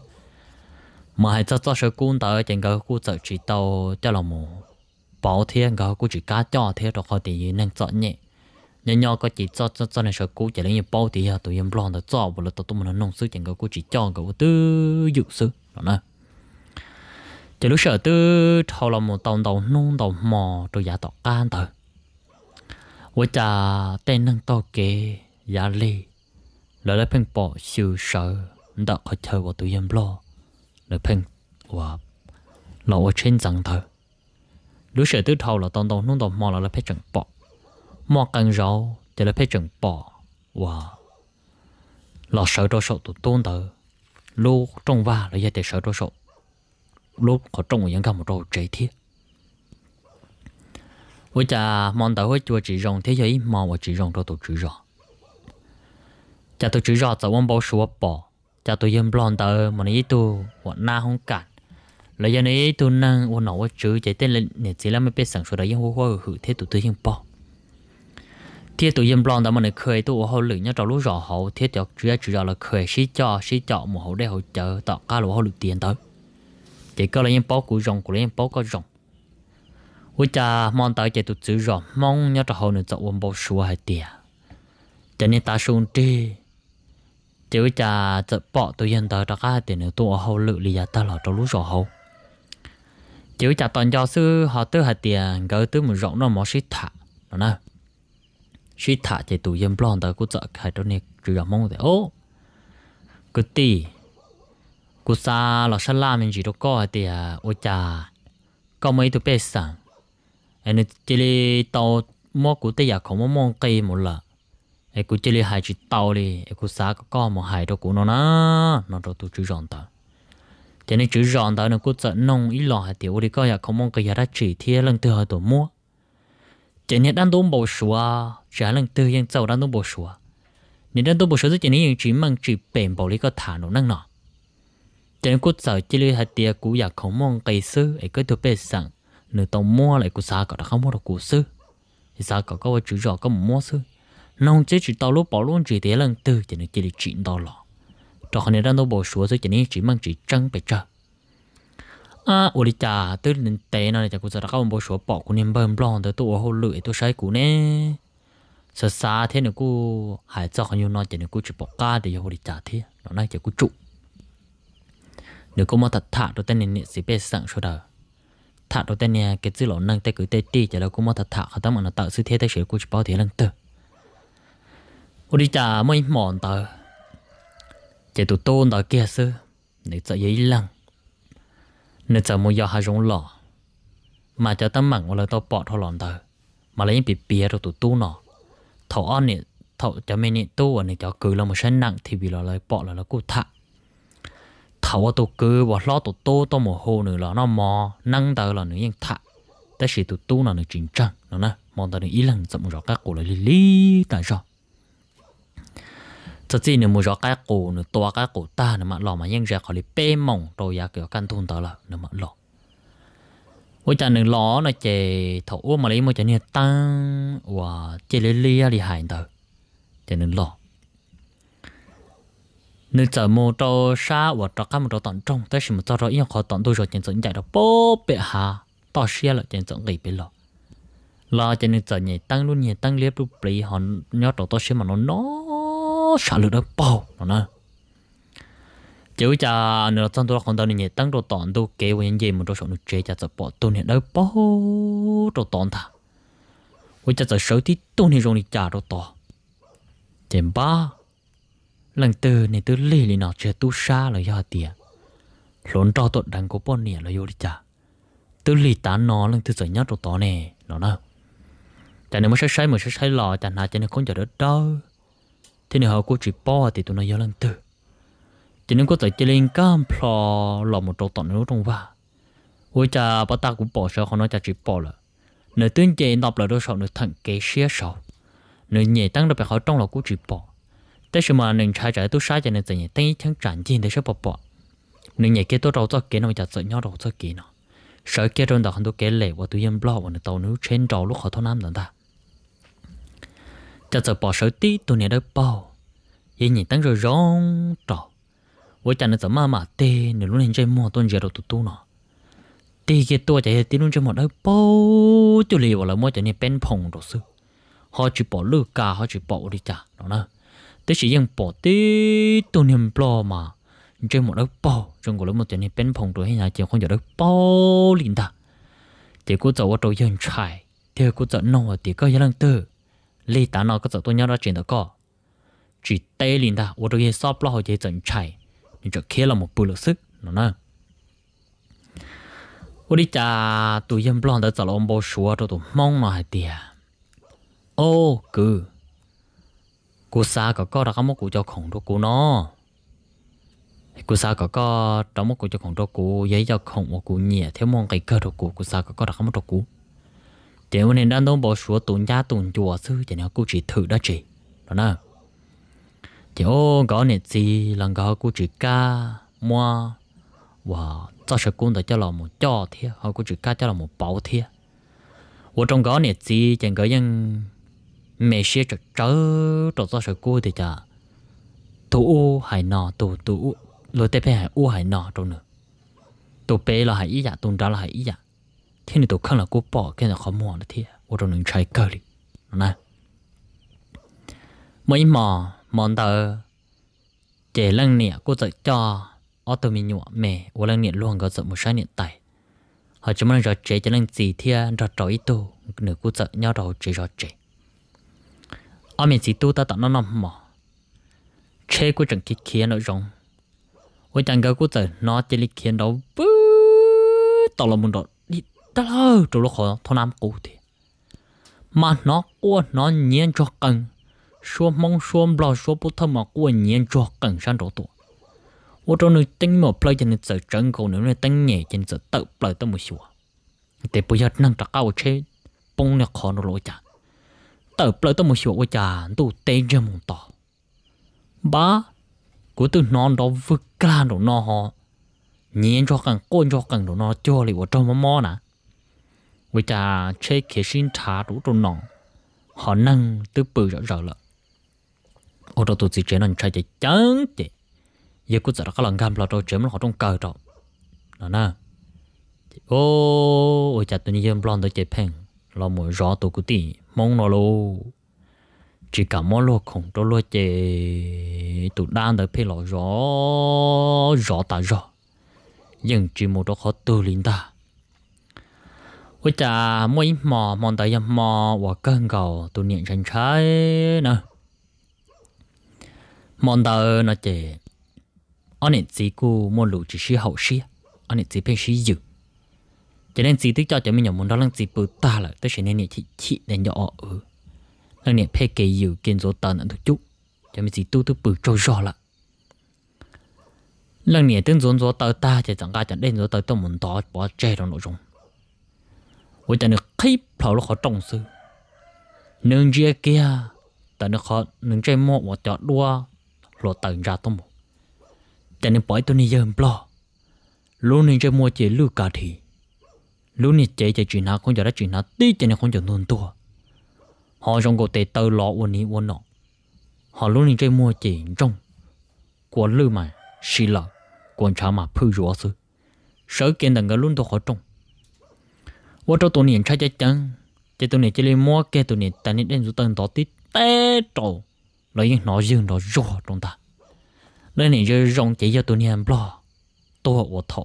mà hãy cho cho sự cuốn tờ trên cái khu chợ chỉ tàu cho lòng một bảo thiên cái khu chỉ cá cho thế rồi khỏi tiền năng chọn nhẹ nhỏ nhỏ có chỉ cho cho cho này sự cũ chỉ lấy như bao thì tụi em lo là cho và là tụi tôi muốn nông sư trên cái khu chỉ cho cái tư dụ sư đó nè chỉ lúc sợ tư thâu lòng một tàu tàu nung tàu mò rồi giả tàu can tàu với cha tên nâng to kê giả lì lỡ lấy phèn bỏ siêu sợ đã ở chơi vào tụi em lo lỡ phèn và lỡ ở trên rằng tàu lúc sợ tư thâu là tàu tàu nung tàu mò là lấy phèn chẳng bỏ mò càng rau chỉ lấy phèn chẳng bỏ và lỡ sợ cho sợ tụi tôn tàu lúc trong va là dây để sợ cho sợ lúc có trong những cái một trâu chế thiết với cha mong tới với chùa chỉ rồng thế giới mong và chỉ rồng cho tổ chỉ rõ, cha tổ chỉ rõ cháu ông bảo số bỏ cha tôi yếm lon tờ mà này tu hoặc na không cản lấy giờ này tu năng hoặc nấu chữ chạy tên lên nè chỉ là mới biết sản xuất đấy nhưng hoa hoa hử thế tụi tôi yếm bỏ thế tụi yếm lon tờ mà này khơi tụi họ lử nhá trò lú rõ họ thế cho chữ chữ rõ là khơi sĩ cho sĩ cho một hậu đây hậu chờ tạo cá lúa họ được tiền tới chỉ có lấy bao củ rồng của lấy bao có rồng ủa cha mong tới chỉ tụt chữ rồng mong nhớ cho hậu nữa chọn quần bao sủa hay tiệt cho nên ta xuống đi chỉ ủa cha chọn bỏ tụi hiện tới đó cả tiền nữa tụi hậu lự lì ta lọ trong lúc rồng hậu chỉ ủa cha toàn do sư họ tư hay tiền gỡ tư một rồng nó mỏ xí thả nó nè xí thả chỉ tụi hiện bao tới cũng chọn hay trong này chữ rồng mong thì ô cứ tì กูซาหลอชลามันจีรก็เตียโอจาก็ไม่ตัวเป็ดสั่งไอ้นี่จีรีเตาหม้อกูเตียของมองกีหมดละไอ้กูจีรีหายจีเตาเลยไอ้กูซาก็ก็มองหายตัวกูเนาะนะนั่นตัวตัวจืดจอนตาแต่นี่จืดจอนตาเนี่ยกูจะนงอีหล่อเตียวดีก็อยากของมองกีอยากได้จีเที่ยเรื่องเตอตัวมั่วแต่เนี่ยด้านตัวบ่ชัวจะเรื่องเตอยังเจ้าด้านตัวบ่ชัวเนี่ยด้านตัวบ่ชัวจะเนี่ยยังจีมันจีเป็นบ่เลยก็ฐานนั่งเนาะ trên cú sở chỉ lấy hạt tiền cú giả không mong cây sư ấy cứ thuộc bê sẵn nếu tông mua lại cú xa cả đã không mua được cú sư thì xa cả có chữ rõ có một mua sư nông chế chỉ tao lúc bỏ luôn chỉ thế lần tư chỉ nên chỉ để chuyện đó lọ cho họ nên đang đâu bỏ xuống rồi chỉ nên chỉ mang chỉ trăng bề trời à ủa đi chả tôi nên té nó này cho cú sợ đã không bỏ xuống bỏ cú nên bơm lon tới tôi hồ lưỡi tôi sai cú nè sợ xa thế nữa cú hải cho họ nhiều nói chỉ nên cú chỉ bỏ ca để họ đi cha thế nó này chỉ cú trụ nếu có một thật thả đôi tên này sẽ bị sẵn số đó thả đôi tên này cái dữ lộ năng tay cứ tay đi chả đâu có một thật thả khả tâm mà nó tạo sự thế tay sẽ của bao thế lần từ ô đi chả mới mòn tờ chỉ tụ tôn tờ kia sư nếu sợ giấy lăng nên sợ mua do hai rong lò mà cho tâm của là tao bỏ thôi lòn tờ mà lấy bị bia rồi tụ tu nọ thọ on này thọ cho mình này tu ở này cho cứ là một sân nặng thì vì là lời bỏ là nó cụ thả thầu tổ cơ và lo tổ tô tổ mồ hồ nữa là nó mò năng tờ là nữa yên thạ ta chỉ tổ tu là nữa chính trang nó nè mong ta nữa ý lăng chậm rõ các cổ là lì lì tại sao thật sự nữa mua rõ các cổ nữa to các cổ ta nữa mà lò mà yên ra khỏi lì bê mỏng rồi ya kiểu căn thun tờ là nữa mà lò ôi cha nữa lò nó chè thầu mà lấy một chè này tăng và chè lì lì lì hại tờ chè nữa lò nên giờ mua cho sa và cho các một cho tận trong tới khi một cho cho yên khó tận tôi rồi chuyện dẫn dạy đó bố bệ hà to xe là chuyện dẫn gây bệ lọ là cho nên giờ nhảy tăng luôn nhảy tăng liếp lúc bấy họ nhớ cho to xe mà nó nó xả lực đó bao nó nè chứ cha nữa trong tôi còn tao nhảy tăng cho tận tôi kế với những gì một tôi sợ nó chế cha tập bỏ tôi nhảy đâu bao cho tận thả với cha tập xấu thì tôi nhảy rồi cha cho tận tiền ba lần từ này từ lì lì nọ chơi tu sa là do tiệt lốn cho tụt đằng có bọn nè là do đi cha từ lì tán nó lần từ sợi nhát rồi tỏ nè nó nè, chả nếu mà sai sai mà sai sai lò chả nào chả nên không chờ đất đâu thế nên họ cố chỉ bỏ thì tụi nó vô lần từ chỉ nên có thể chơi lên cam plò lò một trâu tọt nó trong va ôi cha bà ta cũng bỏ sao không nói cha chỉ bỏ là nếu tương chế nộp là đôi sọ nếu thằng kế xía sọ nếu nhảy tăng được phải khỏi trong lò cố chỉ bỏ แต่ชิมาหนึ่งชายใจตู้ชายใจในใจเนี่ยตั้งยังจันจีนแต่ชิบปอหนึ่งเนี่ยเกี่ยวตัวเราจะเกี่ยนเราจะจะย่อเราจะเกี่ยนเสือเกี่ยนเราหันตัวเกี่ยนเลยว่าตัวยันบล็อกวันตัวนู้เช่นเราลูกขอท่อน้ำต่างตาจะจะปอเสือตีตัวเนี่ยได้เป่ายันเนี่ยตั้งจะร้องต่อว่าจันจะมามาเตะหนึ่งลูกเห็นใจมั่วต้นเยเราตัวตู้เนาะตีเกี่ยตัวใจตีนู้นจะหมดได้เป่าจุลีว่าเรามั่วจะเนี่ยเป็นพงตัวซื้อเขาจะปอเลือกกาเขาจะปออุดิจ่าเนาะ tôi chỉ dân bỏ tí tu niệm bỏ mà chơi một đất bỏ trong của lúc một tuần này bên phòng tôi hay là chỉ không giờ đất bỏ liền ta thì cô cháu ở chỗ dân trải thì cô cháu nó thì có dân tư lì tá nó có cháu tôi nhớ ra chuyện đó có chỉ tê liền ta ở chỗ dân shop lo chơi dân trải nhưng chỗ kia là một bù lực sức nó nè ở đi cha tụi dân blonde đã cháu ông bố xua cho tôi mong nó hay tiệt ô cứ cô xa có có đã một cụ cho khổng đồ cụ nó cụ xa có có đó một cụ cho khổng đồ cụ giấy cho khổng một cụ nhẹ theo mong cái cơ đồ cụ cụ xa có có đã một đồ chỉ muốn nên đang đông bỏ số tụn gia tụn chùa sư chỉ nó cụ chỉ thử đó chị đó chỉ ô có nè gì lần có cụ chỉ ca mua và cho sự cung để cho là một cho thiệt họ cụ chỉ ca cho là một bảo thiệt ở trong có nè gì chẳng có những mẹ xe trở trở trở ra sợ cô thì chả tụ u hải nọ tụ tụ lối tép hải u hải nọ trong nữa tụ bé là hải ý dạ tụ ra là hải ý dạ thế này tụ khăn là cô bỏ cái là khó mua nó thế ô trong những trái cờ đi nè mấy mò mòn tờ chế lăng nè cô tự cho ở tô mình nhọ mẹ ô lăng nè luôn có sợ một sai nè tài họ chỉ muốn rồi chế cho lăng gì thế rồi trói tụ nửa cô tự nhau đầu chế rồi chế ở mình chỉ tu ta tận nó nằm mỏ chế cái trận kia kia nó rong với trận cái của nó chỉ lịch kia đâu bứ tao là muốn đó đi ta lơ trụ lúc họ thôn nam cũ thì mà nó của nó nhiên cho cần xua mong xua bò xua bút thơm mà của nhiên cho cần sang đổ tụ ô trong nơi tinh mà play trên sở chân cầu nếu nơi tinh nhẹ trên sở tự play tới một xua để bây giờ năng trả cao chơi, bông nhạc khó nó lỗi chẳng tớ bờ tao một số của cha tu tê ra một tỏ ba của tôi non đó vứt ra đồ nó họ nhìn cho càng con cho càng nó cho lì của trong mò mò nà, với cha chế kế xin trả đủ trong nòng họ năng tư bự rõ rõ lợ ô tô tụi chị chế nên chạy chạy chán chị giờ cũng giờ các lần gam là tôi chế mà họ trong cờ rồi nè nè ô ôi cha tôi như blonde tôi chế phèn lo mỗi rõ tổ cụ tỉ mong nó lô chỉ cả mỗi lô không đó lô chê tụ đan đợi phê lọ rõ rõ ta rõ nhưng chỉ một đó khó tư linh ta với chà mỗi mò mòn tay yam mò và cần cầu tụ niệm tranh trái nè mòn tờ nó chê anh chỉ cú mua lụ chỉ sĩ hậu sĩ anh chỉ phê sĩ dực cho nên chỉ tích cho cho mình nhỏ muốn đó là chỉ bự ta là tới chuyện này chị chị để nhỏ ở lần này phê kỳ dự kiến số ở nữa chút cho mình chỉ tu tu bự cho rõ là lần này tên số số tờ ta chỉ chẳng cả chẳng đến số tờ tôi muốn đó bỏ chơi trong nội dung với chẳng được khi thảo nó khó trọng sự nương chia kia ta nó khó nương chơi mộ một chọn đua lộ tờ ra tôi một chẳng nên bỏ tôi đi dầm bỏ luôn nương chơi mua chỉ lưu cả thì lúc này chế chế chuyện nào không giờ đã chuyện nào tí chế này không giờ nôn tua họ trong cổ tế tơ lọ uốn ní uốn nọ họ lúc này chơi mua chỉ trong của lư mà xì lợ của cha mà phơi rửa xứ sở kiện đằng cái luôn tôi khó trong và cho tôi niệm cha cha chẳng chế tôi niệm chỉ lên mua cái tôi niệm ta niệm đến rút tân tỏ tí té trầu lấy những nó dương nó rõ trong ta nên này chơi rong chế cho tôi niệm lo tôi học thọ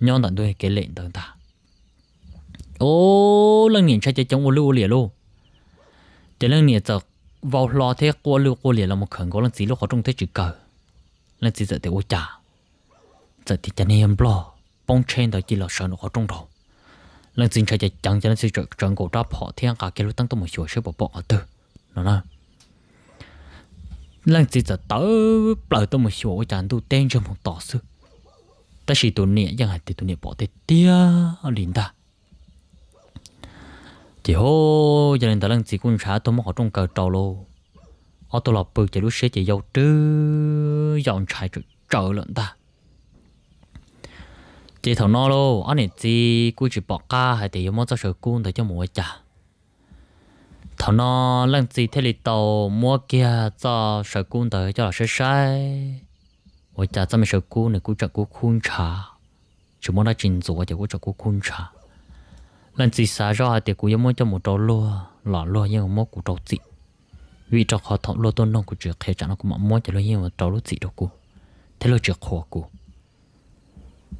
nhon tận tôi cái lệnh tận ta ô lần này chạy chống ô lưu ô lìa luôn thế lần này giờ vào lo thế cô lưu cô lìa là một khẩn có lần gì lúc họ trong thế chữ cờ lần gì giờ thì ô chả giờ thì chẳng em lo bông chen đó chỉ là sợ nó họ trong đầu lần gì chạy chẳng chẳng sự chẳng cổ đáp họ thiên cả cái lúc tăng tôi một chỗ sẽ bỏ bỏ từ nó nói lần gì giờ tớ lại tôi một chỗ chẳng tôi tên cho một tỏ sự ta chỉ tôi niệm chẳng hạn thì tôi niệm bỏ thế tia linda chị hô gia đình ta lần chỉ cũng xả tôi mất họ trong cờ trầu lô ở tôi lọc bự chị lúc xế chị dâu chứ dọn chạy trở trợ lợn ta chị thằng no lô anh này chị, cũng chị bỏ ca hay thì muốn cho sự cún để cho mua chả thằng no, lần chỉ thế lì tàu mua kia cho sự cún để cho là sẽ sai mua chả cho mình sự cún này cũng chẳng cũng khuôn chả chỉ muốn là chỉnh sửa thì cũng chẳng cũng khuôn chả lần chỉ xả ra thì cũng muốn cho một trâu lúa lọ lúa nhưng mà cũng trâu dị vì trâu khó thọ lúa tôn nông của trường khai chẳng nó cũng muốn cho lúa nhưng mà trâu lúa dị đâu cô thế lúa trường khó cô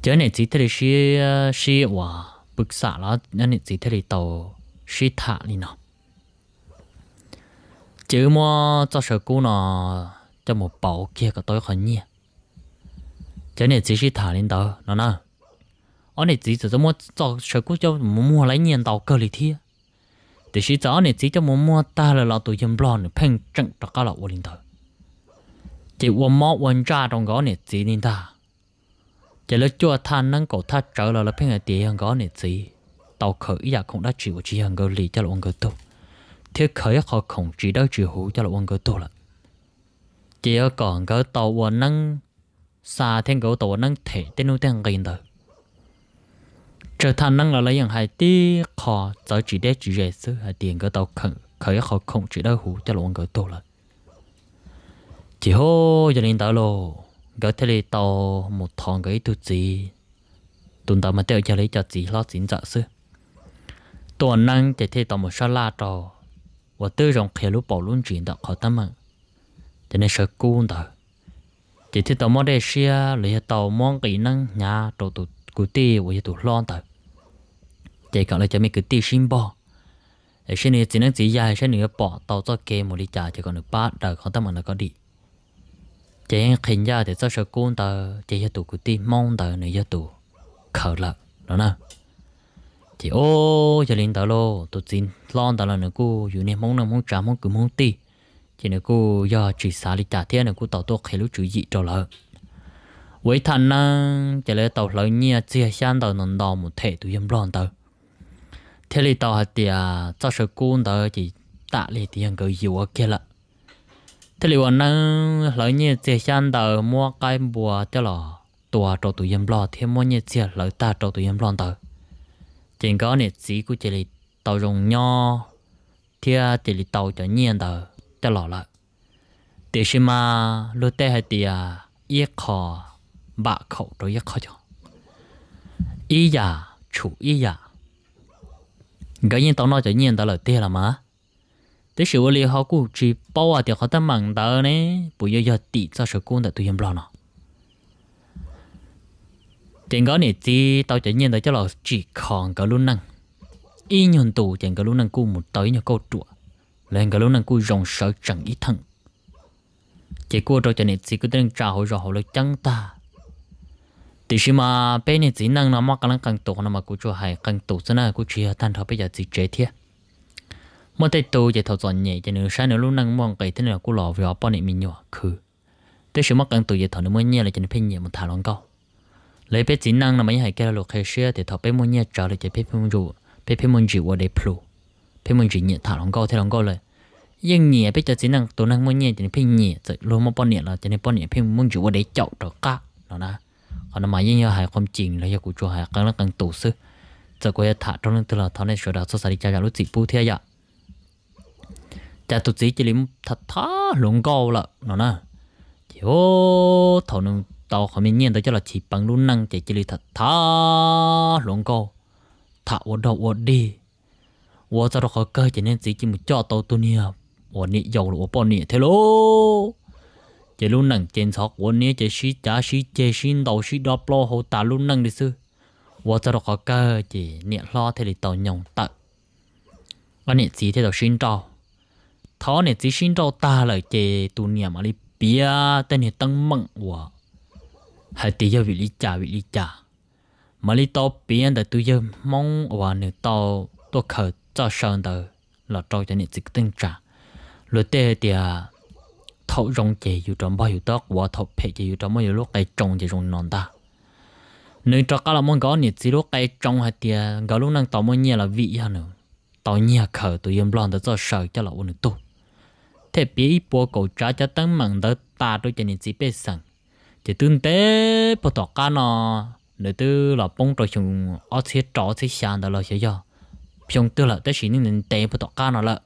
chớ này chỉ thấy xí xí hòa bực xả là anh chỉ thấy tàu xí thả đi nào chứ mà cho sợ cô nó cho một bảo kia cái tôi khó nhỉ chớ này chỉ xí thả lên tàu nó nào ở này chỉ cho mua cho sở cũ cho mua lấy nhiên tàu cơ lý thi thì chỉ cho này chỉ cho mua mua ta là lão tụi dân blon phèn trận cho các lão quân thờ chỉ quân mỏ quân cha trong gõ này chỉ nên ta chỉ là chùa than năng cổ tha trở lại là phèn ở tiền hàng gõ này chỉ tàu khởi giờ dạ không đã chịu chỉ hàng gỡ lì cho lão quân cơ tu thế khởi họ không chỉ đã chịu hữu cho lão quân cơ tu là chỉ còn cái tàu quân năng xa thêm cái tàu năng thể tên nó tên gần đời trở thành năng là lấy những hai tí khó giáo chỉ để chỉ dễ sự hai tiền cái tàu khẩn khởi khó không chỉ đỡ hủ cho luôn cái tổ là chỉ hô cho nên tàu lô cái thế này tàu một thằng cái tu gì tuần tàu mà tiêu cho lấy cho gì lo chính trợ sự tuần năng để thế tàu một sa la trò và tư rộng khi lúc bảo luôn chuyện đó khó tâm mừng cho nên sợ cuốn tàu chỉ thế tàu mong để xia lấy tàu mong kỹ năng nhà trò tụ cụ tì và tụ lon tàu chạy gọi là cho mấy cái tiêu sim bò xin này chỉ năng chỉ dài xin này bỏ tàu cho kê một đi trả chỉ còn được ba đời không tâm mà nó có đi chạy khinh ra thì sao sợ cuốn tờ chạy ra tù của ti mong tờ này ra tù khờ lợ đó nè chị ô cho lên tờ lô tụi xin lon tờ là nữa cô dù này mong nào mong trả mong cứ mong ti chỉ nữa cô do chỉ xả đi trả thế nữa cô tàu tôi khai lúc chủ dị cho lợ với thằng năng chỉ lên tàu lỡ nhia chia sang tờ nồng đỏ một thể tụi em lon tờ thế thì tao hạt tiền cho sự cún đó chỉ tạ lì tiền cái gì ở kia là thế thì วันนั้นเราเนี่ยเจียนเดอร์มัวไก่บัวเจ้าหรอตัวโตตุยมรอเทมัวเนี่ยเจียเราตาโตตุยมรอเดอร์จริงก็เนี่ยสีกูจะเลยตอรงย่อเทียจะเลยตอจะเนี่ยเดอร์เจ้าหรอละเดี๋ยวชิมาลูเตหาเตียเยี่ยคอบะเขาตัวเยี่ยคอจ้ะอีหยาฉูอีหยา cái nhiên tao nói cho nhiên tao là tiền là mà thế sự lý họ cũng chỉ bao à họ ta mặn tao nè bây giờ giờ cho sự cũng đã tụi em lo nó tiền cái này chỉ tao cho nhiên tao cho là chỉ còn cái luôn năng y nhon tù tiền cái luôn năng cũng một tới nhà câu trụ lên cái luôn năng cũng rộng sợ chẳng ít thằng chỉ cô cho cho nên chỉ cứ tên chào rồi họ lấy chẳng ta thì khi mà bên này chỉ năng nó mắc cái năng càng tổ nó mà cũng cho hay càng tổ thế nào cũng chỉ thành thọ bây giờ chỉ chế thiệt mà thấy tổ chỉ thầu dọn nhẹ cho nên sáng nữa lúc năng mong cái thế này cũng lò vào bao bên này mình nhỏ khứ thế khi mắc càng tổ chỉ thầu nó mới nhẹ là cho nên phải nhẹ một thả lỏng cao lấy bên chỉ năng nó mấy hay cái lục khai xe thì thầu bên muốn nhẹ trở lại cho bên mình rượu bên bên muốn rượu ở đây plu bên mình rượu nhẹ thả lỏng cao thả lỏng cao rồi nhưng nhẹ bây giờ chỉ năng tổ năng muốn nhẹ cho nên phải nhẹ rồi luôn mà bao nhẹ là cho nên bao nhẹ phải mình rượu ở đây chậu đó cả đó nè anh mà yên hay không chỉnh là yêu của hay càng là càng tổ sư giờ quay thả trong lưng từ là thằng này sửa đạo số sai cha lúc chỉ bu thế vậy cha tụt gì chỉ lim thật thá lũng cao là nó nè ô thằng nung tàu không biết nhiên tới là chỉ bằng luôn năng chỉ chỉ lim thật thá lũng cao thả ô đầu ô đi ô cho nó khó cơ chỉ nên gì chỉ một cho tàu tu nia ô nị giàu là ô bỏ nị chỉ luôn nâng chân sọc của nia chỉ xí trả xí chế xí đầu xí đọc lo hồ ta luôn nâng đi sư và cho đọc có cơ chỉ niệm lo thì lì tàu nhồng tợ và niệm gì thì tàu xin trâu thó niệm gì xin trâu ta lời chỉ tu niệm mà đi bia tên hiện tăng mộng của hãy tí giờ vị lý trả vị lý trả mà lý tàu bia để tu giờ mong và nữ tàu tôi khởi cho sơn đời là trâu cho niệm gì tăng trả luật tê thì thâu rong chè dù trong bao nhiêu tóc và thâu phe chè dù trong bao nhiêu lúc cái trồng chè rong non ta nên cho các là món gõ nhiệt chỉ lúc cái trồng hay tiền gõ lúc năng tàu món nhẹ là vị hơn nữa tàu nhẹ khờ tụi em lon tới cho sợ cho là ôn tu thế bị bộ cổ trả cho tăng mạng tới ta đôi chè nhiệt chỉ bê sẵn chỉ tương tế bộ tọt cá nó nếu tư là bông trò chung ở thế trò thế sàn đó là sẽ do chúng tư là tới xin nên tế bộ tọt cá nó là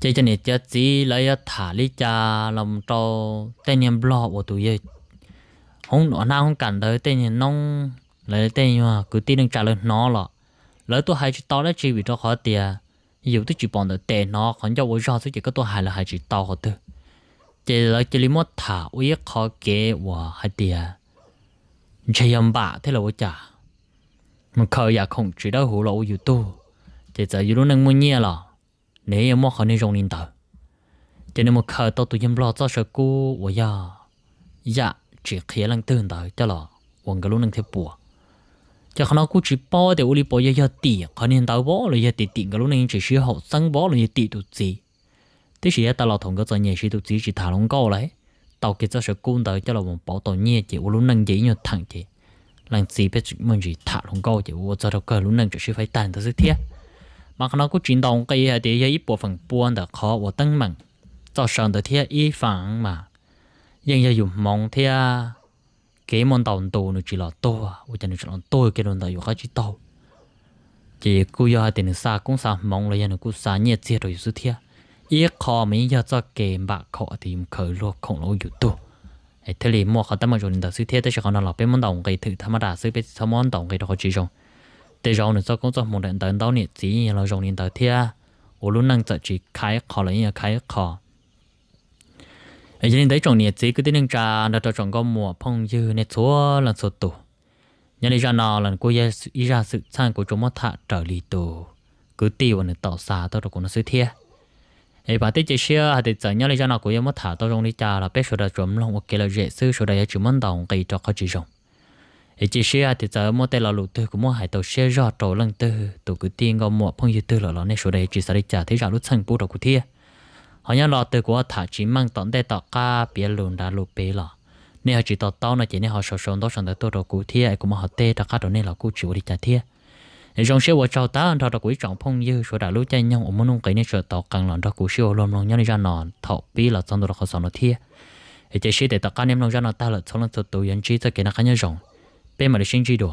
chơi cho nên chơi chỉ lấy thả lý cha làm cho tên nhân blog của tụi ấy không nó nào không cần tới tên nhân nông lấy tên nhân cứ tin đừng trả lời nó lọ lấy tôi hai chữ to đấy chỉ vì cho khó tiền dù tôi chỉ bọn được tiền nó còn cho bố cho tôi chỉ có tôi hai là hai chữ to họ thôi chỉ là chỉ lấy một thả uy khó kế và hai tiền chơi âm bạ thế là bố trả mà khởi giả không chỉ đâu hủ lộ youtube chỉ giờ youtube nâng mua nhia lọ nếu em mua khó nên rong linh tờ cho nên một khờ tao tụi em lo cho sợ cô ủa ya ya chỉ khía lăng tương tờ cho là quần cái lỗ năng thế bùa cho khả nào cô chỉ bỏ để uli bỏ ya ya tì khó linh tao bỏ rồi ya tì tì cái lỗ này chỉ sử hậu sang bỏ rồi ya tì tụt gì thế thì tao lo thằng cái chuyện nhẹ sĩ tụt gì chỉ thả lỏng câu lại. tao kia cho sợ cô tờ cho là một bảo tao nhẹ chỉ uli năng dễ nhau thẳng chỉ làm gì biết mình chỉ thả lỏng câu chỉ uli cho tao cái lỗ này chỉ phải tàn tới sức thiết mà nó cũng chuyển động cái hệ địa 一部分半的可我登门，早上的天一房嘛，因为有梦天，给梦到多呢，只了多啊，我讲你只了多，给弄到有好几多，这古要还等啥工啥梦了，要你古啥日子都有事天，一考没要做给把考的可落恐龙有多。thế thì thì, mua họ tâm mà nên đó sự thế tới sẽ còn nó là bên món đồng cái thứ tham gia sự bên tham món đồng cái đó chỉ rồi để rong này cho công tác một đợt tấn tao nhiệt gì là rong nhiệt tao thia ô lúc năng chợ chỉ khai khó lấy như khai khó ấy cho nên đấy trồng nhiệt gì cứ tiếng trà đã cho trồng có mùa phong dư này chúa là số tổ nhà này ra nào là cô gia ý ra sự sang của chúng mất thạ trở lì tổ cứ tiêu này tạo xa tao được của nó sứ thia ấy bà tết chơi xưa hạt tết nhà này ra nào của gia mất thạ tao trong đi trà là biết số đã trộm lòng ok là dễ sư số đã chỉ món đồng cây cho có chỉ rong thì chỉ xe thì giờ mua tay là lụt từ cũng mua hải tàu xe rõ trổ lần từ tổ cứ tiên ngon mua phong dư từ là nó nên số đây chỉ sao đi trả thấy rõ lúc sang cũ đầu của thia họ nhớ lo từ của thả chỉ mang tận tay tọt ca bia lùn đã lụt bê lọ nên họ chỉ tọt tao nó chỉ nên họ sờ sờ đó sầu tới tôi đầu của thia cũng họ tê đã cá đó nên là cũ chịu đi trả thia trong xe của cháu ta thọ đầu của trọng phong dư số đã lúc chạy nhau ở môn ông cái nên sợ tọt càng lòn đó của siêu lom lom nhau đi ra nòn thọ bì là trong đó họ sầu nó thia thì chỉ xe để tọt ca nem lom ra nó ta là trong lần tụt tụi yên chi cho cái nó khá nhớ rộng 被马的新制度